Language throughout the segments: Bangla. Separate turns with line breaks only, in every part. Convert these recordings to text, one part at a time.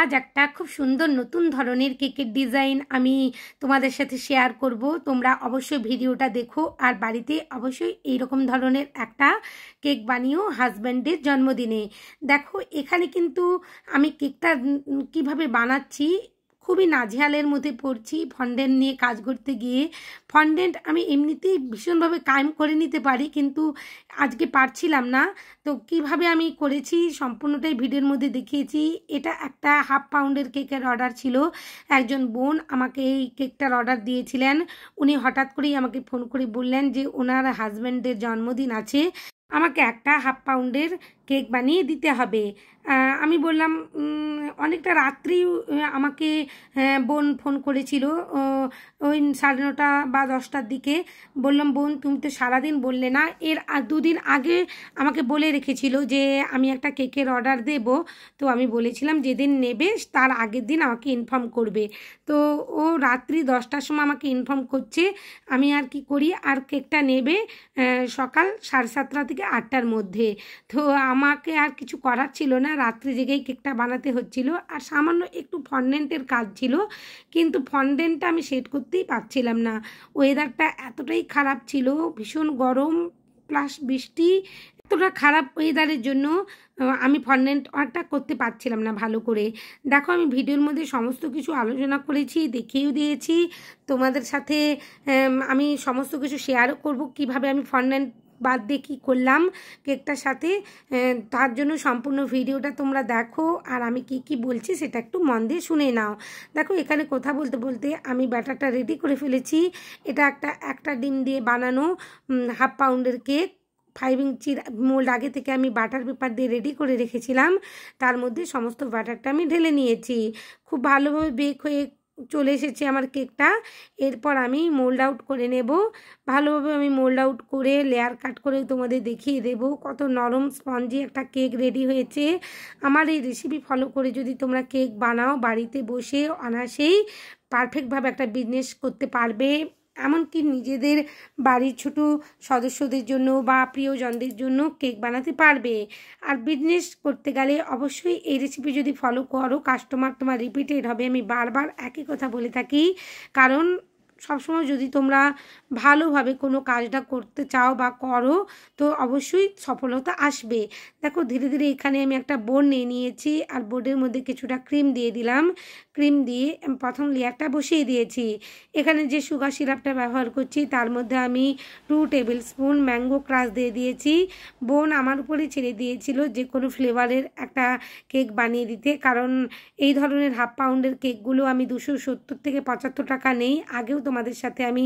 আজ একটা খুব সুন্দর নতুন ধরনের কেকের ডিজাইন আমি তোমাদের সাথে শেয়ার করব তোমরা অবশ্যই ভিডিওটা দেখো আর বাড়িতে অবশ্যই এই রকম ধরনের একটা কেক বানিয়েও হাজব্যান্ডের জন্মদিনে দেখো এখানে কিন্তু আমি কেকটা কিভাবে বানাচ্ছি খুবই নাজেহালের মধ্যে পড়ছি ফন্ডেন্ট নিয়ে কাজ করতে গিয়ে ফন্ডেন্ট আমি এমনিতেই ভীষণভাবে কায়েম করে নিতে পারি কিন্তু আজকে পারছিলাম না তো কিভাবে আমি করেছি সম্পূর্ণটাই ভিডিওর মধ্যে দেখিয়েছি এটা একটা হাফ পাউন্ডের কেকের অর্ডার ছিল একজন বোন আমাকে এই কেকটার অর্ডার দিয়েছিলেন উনি হঠাৎ করেই আমাকে ফোন করে বললেন যে ওনার হাজব্যান্ডের জন্মদিন আছে আমাকে একটা হাফ পাউন্ডের কেক বানিয়ে দিতে হবে আমি বললাম অনেকটা রাত্রি আমাকে বোন ফোন করেছিল ওই সাড়ে নটা বা দশটার দিকে বললাম বোন তুমি তো সারাদিন বললে না এর দুদিন আগে আমাকে বলে রেখেছিল যে আমি একটা কেকের অর্ডার দেব তো আমি বলেছিলাম যেদিন নেবে তার আগের দিন আমাকে ইনফর্ম করবে তো ও রাত্রি দশটার সময় আমাকে ইনফর্ম করছে আমি আর কি করি আর কেকটা নেবে সকাল সাড়ে সাতটা থেকে আটটার মধ্যে তো আমাকে আর কিছু করার ছিল না রাত্রি জেগেই কেকটা বানাতে হচ্ছিল আর সামান্য একটু ফন্ডেন্টের কাজ ছিল কিন্তু ফন্ডেন্টটা আমি সেট করতেই পারছিলাম না ওয়েদারটা এতটাই খারাপ ছিল ভীষণ গরম প্লাস বৃষ্টি এতটা খারাপ ওয়েদারের জন্য আমি ফন্ডেন্ট অর্ডারটা করতে পারছিলাম না ভালো করে দেখো আমি ভিডিওর মধ্যে সমস্ত কিছু আলোচনা করেছি দেখিয়েও দিয়েছি তোমাদের সাথে আমি সমস্ত কিছু শেয়ারও করব কিভাবে আমি ফন্ডেন্ট বাদ দিয়ে কী করলাম কেকটার সাথে তার জন্য সম্পূর্ণ ভিডিওটা তোমরা দেখো আর আমি কি কি বলছি সেটা একটু মন দিয়ে শুনে নাও দেখো এখানে কথা বলতে বলতে আমি ব্যাটারটা রেডি করে ফেলেছি এটা একটা একটা ডিম দিয়ে বানানো হাফ পাউন্ডের কেক ফাইভ ইঞ্চির মোল্ড আগে থেকে আমি বাটার পেপার দিয়ে রেডি করে রেখেছিলাম তার মধ্যে সমস্ত বাটারটা আমি ঢেলে নিয়েছি খুব ভালোভাবে বেক হয়ে চলে এসেছে আমার কেকটা এরপর আমি মোল্ড আউট করে নেব ভালোভাবে আমি মোল্ড আউট করে লেয়ার কাট করে তোমাদের দেখিয়ে দেব কত নরম স্পঞ্জি একটা কেক রেডি হয়েছে আমার এই রেসিপি ফলো করে যদি তোমরা কেক বানাও বাড়িতে বসে অনাসেই পারফেক্টভাবে একটা বিজনেস করতে পারবে এমনকি নিজেদের বাড়ির ছোট সদস্যদের জন্য বা প্রিয়জনদের জন্য কেক বানাতে পারবে আর বিজনেস করতে গেলে অবশ্যই এই রেসিপি যদি ফলো করো কাস্টমার তোমার রিপিটেড হবে আমি বারবার একই কথা বলে থাকি কারণ সবসময় যদি তোমরা ভালোভাবে কোনো কাজটা করতে চাও বা করো তো অবশ্যই সফলতা আসবে দেখো ধীরে ধীরে এখানে আমি একটা বোর্ড নিয়ে নিয়েছি আর বোর্ডের মধ্যে কিছুটা ক্রিম দিয়ে দিলাম ক্রিম দিয়ে প্রথম লেয়ারটা বসিয়ে দিয়েছি এখানে যে সুগার সিরাপটা ব্যবহার করছি তার মধ্যে আমি two tablespoon mango crush দিয়ে দিয়েছি বোন আমার উপরে ছেড়ে দিয়েছিল যে কোনো ফ্লেভারের একটা কেক বানিয়ে দিতে কারণ এই ধরনের হাফ পাউন্ডের কেকগুলো আমি দুশো সত্তর থেকে পঁচাত্তর টাকা নেই আগেও তোমাদের সাথে আমি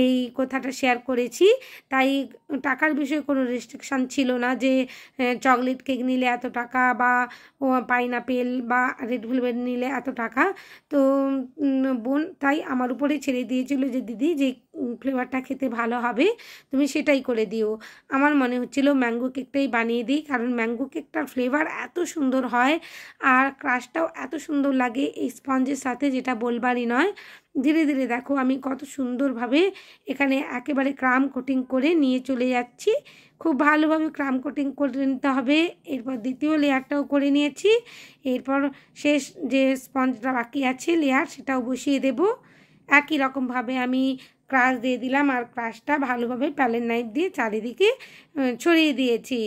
এই কথাটা শেয়ার করেছি তাই টাকার বিষয়ে কোনো রেস্ট্রিকশান ছিল না যে চকলেট কেক নিলে এত টাকা বা পাইনাপেল বা রেড ভেলভেট নিলে এত টাকা তো বোন তাই আমার উপরে ছেড়ে দিয়েছিল যে দিদি যে ফ্লেভারটা খেতে ভালো হবে তুমি সেটাই করে দিও আমার মনে হচ্ছিল ম্যাঙ্গো কেকটাই বানিয়ে দিই কারণ ম্যাঙ্গো কেকটার ফ্লেভার এত সুন্দর হয় আর ক্রাশটাও এত সুন্দর লাগে এই স্পঞ্জের সাথে যেটা বলবারই নয় ধীরে ধীরে দেখো আমি কত সুন্দরভাবে এখানে একেবারে ক্রাম কোটিং করে নিয়ে চলে যাচ্ছি খুব ভালোভাবে ক্রাম কোটিং করে নিতে হবে এরপর দ্বিতীয় লেয়ারটাও করে নিয়েছি এরপর শেষ যে স্পঞ্জটা বাকি আছে লেয়ার সেটাও বসিয়ে দেব একই রকমভাবে আমি ক্রাশ দিয়ে দিলাম আর ক্রাশটা ভালোভাবে প্যালেন নাইফ দিয়ে চারিদিকে ছড়িয়ে দিয়েছি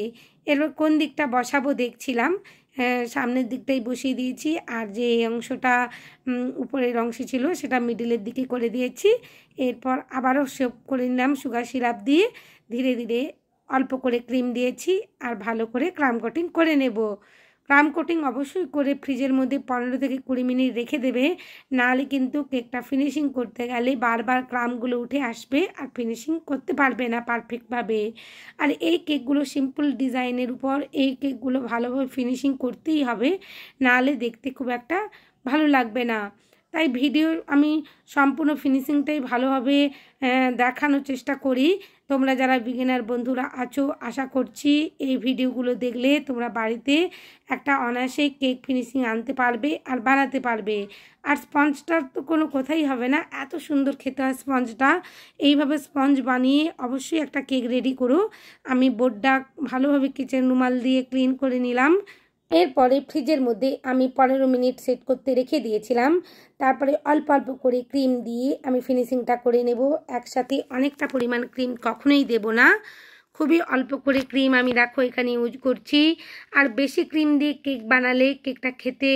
এরপর কোন দিকটা বসাবো দেখছিলাম সামনের দিকটাই বসিয়ে দিয়েছি আর যে অংশটা উপরের অংশ ছিল সেটা মিডিলের দিকে করে দিয়েছি এরপর আবারও সেপ করে নিলাম সুগার সিরাপ দিয়ে ধীরে ধীরে অল্প করে ক্রিম দিয়েছি আর ভালো করে ক্রাম কটিং করে নেব ক্রাম কোটিং অবশ্যই করে ফ্রিজের মধ্যে পনেরো থেকে কুড়ি মিনিট রেখে দেবে নাহলে কিন্তু কেকটা ফিনিশিং করতে গেলে বারবার ক্রামগুলো উঠে আসবে আর ফিনিশিং করতে পারবে না পারফেক্টভাবে আর এই কেকগুলো সিম্পল ডিজাইনের উপর এই কেকগুলো ভালোভাবে ফিনিশিং করতেই হবে নাহলে দেখতে খুব একটা ভালো লাগবে না তাই ভিডিও আমি সম্পূর্ণ ফিনিশিংটাই ভালোভাবে দেখানোর চেষ্টা করি তোমরা যারা বিগিনার বন্ধুরা আছো আশা করছি এই ভিডিওগুলো দেখলে তোমরা বাড়িতে একটা অনায়াসে কেক ফিনিশিং আনতে পারবে আর বানাতে পারবে আর স্পঞ্জটার তো কোনো কথাই হবে না এত সুন্দর খেতে হয় স্পঞ্জটা এইভাবে স্পঞ্জ বানিয়ে অবশ্যই একটা কেক রেডি করো আমি বোর্ডটা ভালোভাবে কিচেন রুমাল দিয়ে ক্লিন করে নিলাম এরপরে ফ্রিজের মধ্যে আমি পনেরো মিনিট সেট করতে রেখে দিয়েছিলাম তারপরে অল্প অল্প করে ক্রিম দিয়ে আমি ফিনিশিংটা করে নেব একসাথে অনেকটা পরিমাণ ক্রিম কখনোই দেব না খুবই অল্প করে ক্রিম আমি রাখো এখানে ইউজ করছি আর বেশি ক্রিম দিয়ে কেক বানালে কেকটা খেতে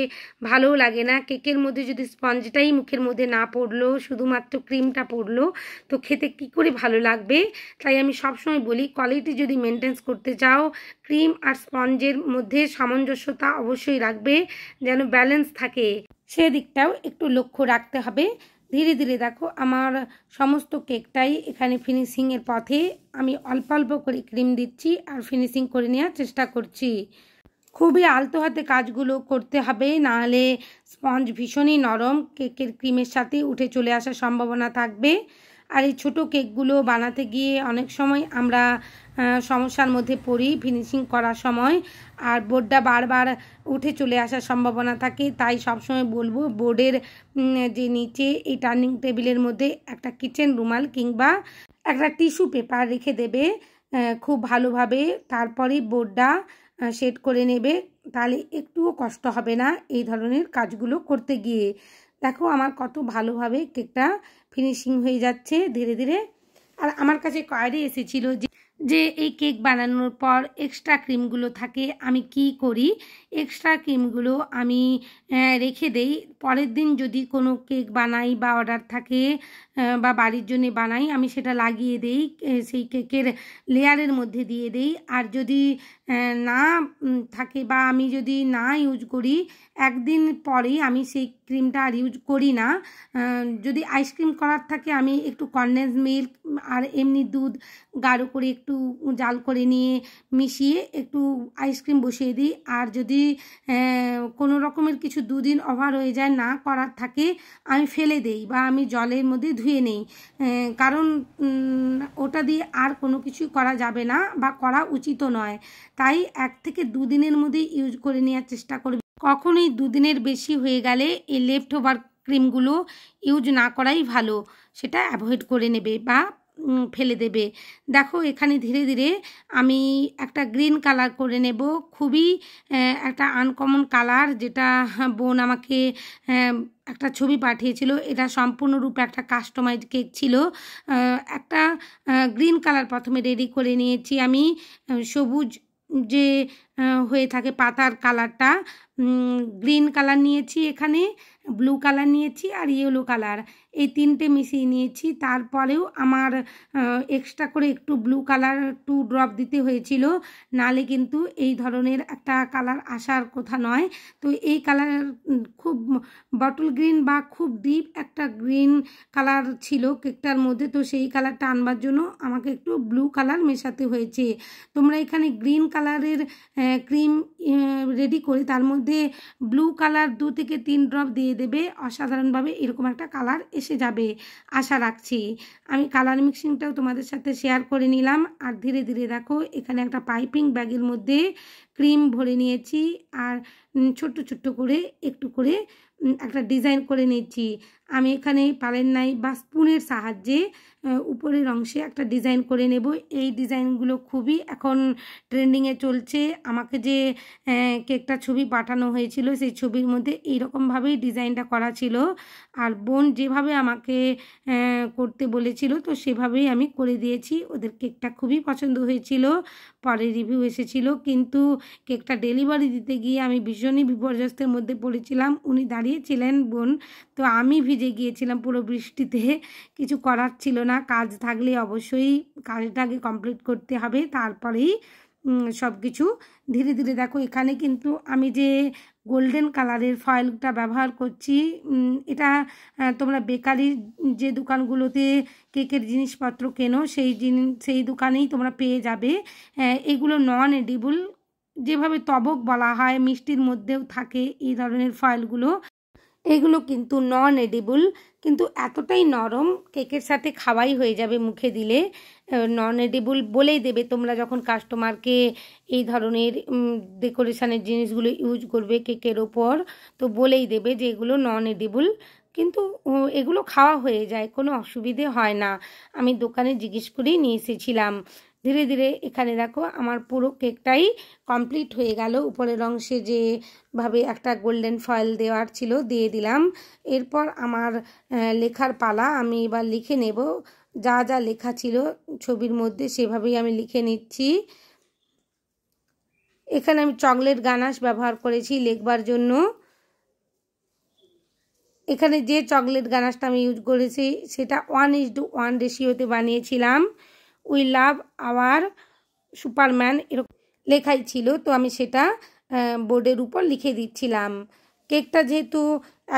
ভালোও লাগে না কেকের মধ্যে যদি স্পঞ্জটাই মুখের মধ্যে না পড়লো শুধুমাত্র ক্রিমটা পড়লো তো খেতে কি করে ভালো লাগবে তাই আমি সবসময় বলি কোয়ালিটি যদি মেনটেন্স করতে চাও ক্রিম আর স্পঞ্জের মধ্যে সামঞ্জস্যতা অবশ্যই রাখবে যেন ব্যালেন্স থাকে সেদিকটাও একটু লক্ষ্য রাখতে হবে ধীরে ধীরে দেখো আমার সমস্ত কেকটাই এখানে ফিনিশিংয়ের পথে আমি অল্প অল্প করে ক্রিম দিচ্ছি আর ফিনিশিং করে নেওয়ার চেষ্টা করছি খুবই আলতো হাতে কাজগুলো করতে হবে নাহলে স্পঞ্জ ভীষণই নরম কেকের ক্রিমের সাথে উঠে চলে আসার সম্ভাবনা থাকবে আর এই ছোটো কেকগুলো বানাতে গিয়ে অনেক সময় আমরা সমস্যার মধ্যে পড়ি ফিনিশিং করার সময় আর বোর্ডটা বারবার উঠে চলে আসার সম্ভাবনা থাকে তাই সবসময় বলবো বোর্ডের যে নিচে এই টার্নিং টেবিলের মধ্যে একটা কিচেন রুমাল কিংবা একটা টিস্যু পেপার রেখে দেবে খুব ভালোভাবে তারপরে বোর্ডটা সেট করে নেবে তাহলে একটুও কষ্ট হবে না এই ধরনের কাজগুলো করতে গিয়ে দেখো আমার কত ভালোভাবে কেকটা ফিনিশিং হয়ে যাচ্ছে ধীরে ধীরে আর আমার কাছে কয়েরি এসেছিল যে যে এই কেক বানানোর পর এক্সট্রা ক্রিমগুলো থাকে আমি কি করি এক্সট্রা ক্রিমগুলো আমি রেখে দেই পরের দিন যদি কোনো কেক বানাই বা অর্ডার থাকে বা বাড়ির জন্য বানাই আমি সেটা লাগিয়ে দেই সেই কেকের লেয়ারের মধ্যে দিয়ে দেই আর যদি না থাকে বা আমি যদি না ইউজ করি একদিন পরেই আমি সেই ক্রিমটা আর ইউজ করি না যদি আইসক্রিম করার থাকে আমি একটু কন্ডেন্স মিল্ক আর এমনি দুধ গাঢ় করে একটু জাল করে নিয়ে মিশিয়ে একটু আইসক্রিম বসিয়ে দিই আর যদি কোনো রকমের কিছু দুদিন ওভার হয়ে যায় না করার থাকে আমি ফেলে দেই বা আমি জলের মধ্যে ধুয়ে নেই কারণ ওটা দিয়ে আর কোনো কিছুই করা যাবে না বা করা উচিত নয় তাই এক থেকে দুদিনের মধ্যে ইউজ করে নেওয়ার চেষ্টা করবে কখনোই দুদিনের বেশি হয়ে গেলে এই লেফট ওভার ক্রিমগুলো ইউজ না করাই ভালো সেটা অ্যাভয়েড করে নেবে বা ফেলে দেবে দেখো এখানে ধীরে ধীরে আমি একটা গ্রিন কালার করে নেব খুবই একটা আনকমন কালার যেটা বোন আমাকে একটা ছবি পাঠিয়েছিল এটা সম্পূর্ণরূপে একটা কাস্টমাইজ কেক ছিল একটা গ্রিন কালার প্রথমে রেডি করে নিয়েছি আমি সবুজ जे হয়ে থাকে পাতার কালারটা গ্রিন কালার নিয়েছি এখানে ব্লু কালার নিয়েছি আর ইয়েলো কালার এই তিনটে মিশিয়ে নিয়েছি তারপরেও আমার এক্সট্রা করে একটু ব্লু কালার টু ড্রপ দিতে হয়েছিল নালে কিন্তু এই ধরনের একটা কালার আসার কথা নয় তো এই কালার খুব বটল গ্রিন বা খুব ডিপ একটা গ্রিন কালার ছিল কেকটার মধ্যে তো সেই কালারটা আনবার জন্য আমাকে একটু ব্লু কালার মেশাতে হয়েছে তোমরা এখানে গ্রিন কালারের ক্রিম রেডি করে তার মধ্যে ব্লু কালার দু থেকে তিন ড্রপ দিয়ে দেবে অসাধারণভাবে এরকম একটা কালার এসে যাবে আশা রাখছি আমি কালার মিক্সিংটাও তোমাদের সাথে শেয়ার করে নিলাম আর ধীরে ধীরে দেখো এখানে একটা পাইপিং ব্যাগের মধ্যে ক্রিম ভরে নিয়েছি আর ছোট্ট ছোট্ট করে একটু করে একটা ডিজাইন করে নিচ্ছি আমি এখানে পালেন নাই বা স্পুনের সাহায্যে উপরের অংশে একটা ডিজাইন করে নেব এই ডিজাইনগুলো খুবই এখন ট্রেন্ডিংয়ে চলছে আমাকে যে কেকটা ছবি পাঠানো হয়েছিল সেই ছবির মধ্যে এইরকমভাবেই ডিজাইনটা করা ছিল আর বোন যেভাবে আমাকে করতে বলেছিল তো সেভাবেই আমি করে দিয়েছি ওদের কেকটা খুবই পছন্দ হয়েছিল পরে রিভিউ এসেছিল কিন্তু কেকটা ডেলিভারি দিতে গিয়ে আমি ভীষণই বিপর্যস্তের মধ্যে পড়েছিলাম উনি দাঁড়িয়েছিলেন বোন তো আমি ভিজে গিয়েছিলাম পুরো বৃষ্টিতে কিছু করার ছিল না কাজ থাকলে অবশ্যই কাজটাকে কমপ্লিট করতে হবে তারপরেই সব কিছু ধীরে ধীরে দেখো এখানে কিন্তু আমি যে গোল্ডেন কালারের ফয়েলটা ব্যবহার করছি এটা তোমরা বেকারির যে দোকানগুলোতে কেকের জিনিসপত্র কেনো সেই জিনিস সেই দোকানেই তোমরা পেয়ে যাবে এগুলো নন এডিবল যেভাবে তবক বলা হয় মিষ্টির মধ্যেও থাকে এই ধরনের ফয়েলগুলো এগুলো কিন্তু নন এডিবল কিন্তু এতটাই নরম কেকের সাথে খাওয়াই হয়ে যাবে মুখে দিলে নন এডিবল বলেই দেবে তোমরা যখন কাস্টমারকে এই ধরনের ডেকোরেশনের জিনিসগুলো ইউজ করবে কেকের ওপর তো বলেই দেবে যে এগুলো নন এডিবল কিন্তু এগুলো খাওয়া হয়ে যায় কোনো অসুবিধে হয় না আমি দোকানে জিজ্ঞেস করেই নিয়ে এসেছিলাম ধীরে ধীরে এখানে দেখো আমার পুরো কেকটাই কমপ্লিট হয়ে গেল উপরের অংশে যেভাবে একটা গোল্ডেন ফয়েল দেওয়ার ছিল দিয়ে দিলাম এরপর আমার লেখার পালা আমি এবার লিখে নেব যা যা লেখা ছিল ছবির মধ্যে সেভাবেই আমি লিখে নিচ্ছি এখানে আমি চকলেট গানাশ ব্যবহার করেছি লেখবার জন্য এখানে যে চকলেট গানাশটা আমি ইউজ করেছি সেটা ওয়ান ইজ টু ওয়ান রেশিওতে বানিয়েছিলাম উই লাভ আওয়ার সুপারম্যান এরকম লেখাই ছিল তো আমি সেটা বোর্ডের উপর লিখে দিচ্ছিলাম কেকটা যেহেতু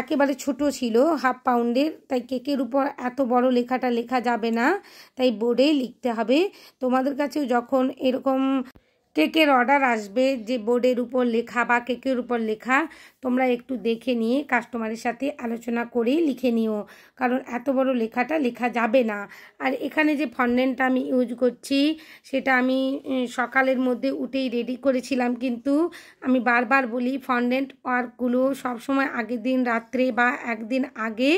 একেবারে ছোট ছিল হাফ পাউন্ডের তাই কেকের উপর এত বড় লেখাটা লেখা যাবে না তাই বোর্ডে লিখতে হবে তোমাদের কাছেও যখন এরকম কেকের অর্ডার আসবে যে বোর্ডের উপর লেখা বা কেকের উপর লেখা তোমরা একটু দেখে নিয়ে কাস্টমারের সাথে আলোচনা করে লিখে নিও কারণ এত বড় লেখাটা লেখা যাবে না আর এখানে যে ফন্ডেনটা আমি ইউজ করছি সেটা আমি সকালের মধ্যে উঠেই রেডি করেছিলাম কিন্তু আমি বারবার বলি ফন্ডেন্ট ওয়ার্কগুলো সবসময় আগের দিন রাত্রে বা একদিন আগে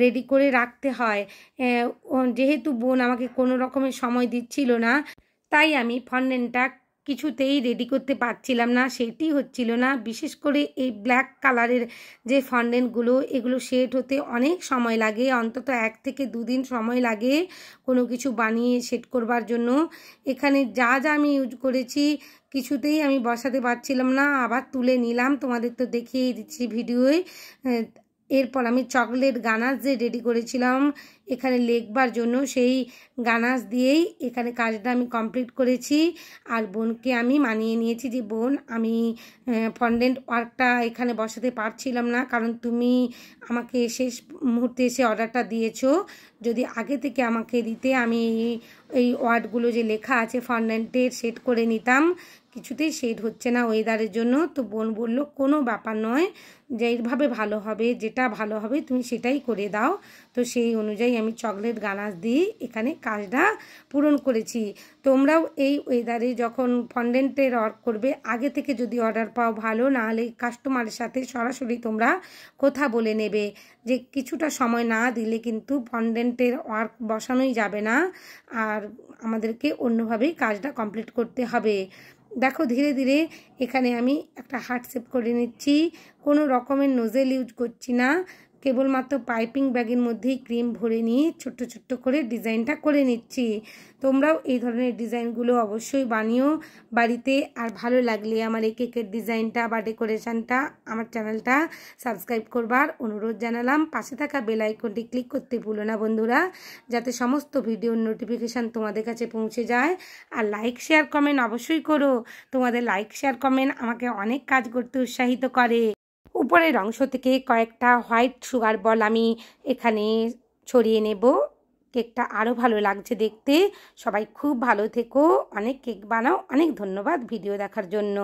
রেডি করে রাখতে হয় যেহেতু বোন আমাকে কোনো রকমের সময় দিচ্ছিল না তাই আমি ফন্ডেনটা কিছুতেই রেডি করতে পারছিলাম না সেটি হচ্ছিল না বিশেষ করে এই ব্ল্যাক কালারের যে ফন্ডেন্টগুলো এগুলো শেড হতে অনেক সময় লাগে অন্তত এক থেকে দুদিন সময় লাগে কোনো কিছু বানিয়ে সেট করবার জন্য এখানে যা যা আমি ইউজ করেছি কিছুতেই আমি বসাতে পারছিলাম না আবার তুলে নিলাম তোমাদের তো দেখিয়েই দিচ্ছি ভিডিওয় এরপর আমি চকলেট গানাস যে রেডি করেছিলাম এখানে লেখবার জন্য সেই গানাস দিয়েই এখানে কাজটা আমি কমপ্লিট করেছি আর বোনকে আমি মানিয়ে নিয়েছি যে বোন আমি ফন্ডেন্ট ওয়ার্কটা এখানে বসাতে পারছিলাম না কারণ তুমি আমাকে শেষ মুহূর্তে এসে অর্ডারটা দিয়েছো যদি আগে থেকে আমাকে দিতে আমি এই ওয়ার্ডগুলো যে লেখা আছে ফন্ডেন্টের সেট করে নিতাম কিছুতেই শেড হচ্ছে না ওয়েদারের জন্য তো বোন বলল কোনো ব্যাপার নয় যে এইভাবে ভালো হবে যেটা ভালো হবে তুমি সেটাই করে দাও তো সেই অনুযায়ী আমি চকলেট গানাস দিয়ে এখানে কাজটা পূরণ করেছি তোমরাও এই ওয়েদারে যখন ফন্ডেন্টের অর্ড করবে আগে থেকে যদি অর্ডার পাও ভালো নাহলে কাস্টমারের সাথে সরাসরি তোমরা কথা বলে নেবে যে কিছুটা সময় না দিলে কিন্তু ফন্ডেন্টের ওয়ার্ক বসানোই যাবে না আর আমাদেরকে অন্যভাবেই কাজটা কমপ্লিট করতে হবে দেখো ধীরে ধীরে এখানে আমি একটা হার্ট শেপ করে নিচ্ছি কোনো রকমের নোজেল ইউজ করছি না কেবলমাত্র পাইপিং ব্যাগের মধ্যেই ক্রিম ভরে নিয়ে ছোট্ট ছোট্ট করে ডিজাইনটা করে নিচ্ছি তোমরাও এই ধরনের ডিজাইনগুলো অবশ্যই বানিও বাড়িতে আর ভালো লাগলে আমার এই কেকের ডিজাইনটা বা ডেকোরেশনটা আমার চ্যানেলটা সাবস্ক্রাইব করবার অনুরোধ জানালাম পাশে থাকা বেল আইকনটি ক্লিক করতে ভুলো না বন্ধুরা যাতে সমস্ত ভিডিওর নোটিফিকেশান তোমাদের কাছে পৌঁছে যায় আর লাইক শেয়ার কমেন্ট অবশ্যই করো তোমাদের লাইক শেয়ার কমেন্ট আমাকে অনেক কাজ করতে উৎসাহিত করে উপরের অংশ থেকে কয়েকটা হোয়াইট সুগার বল আমি এখানে ছড়িয়ে নেব কেকটা আরও ভালো লাগছে দেখতে সবাই খুব ভালো থেকো অনেক কেক বানাও অনেক ধন্যবাদ ভিডিও দেখার জন্য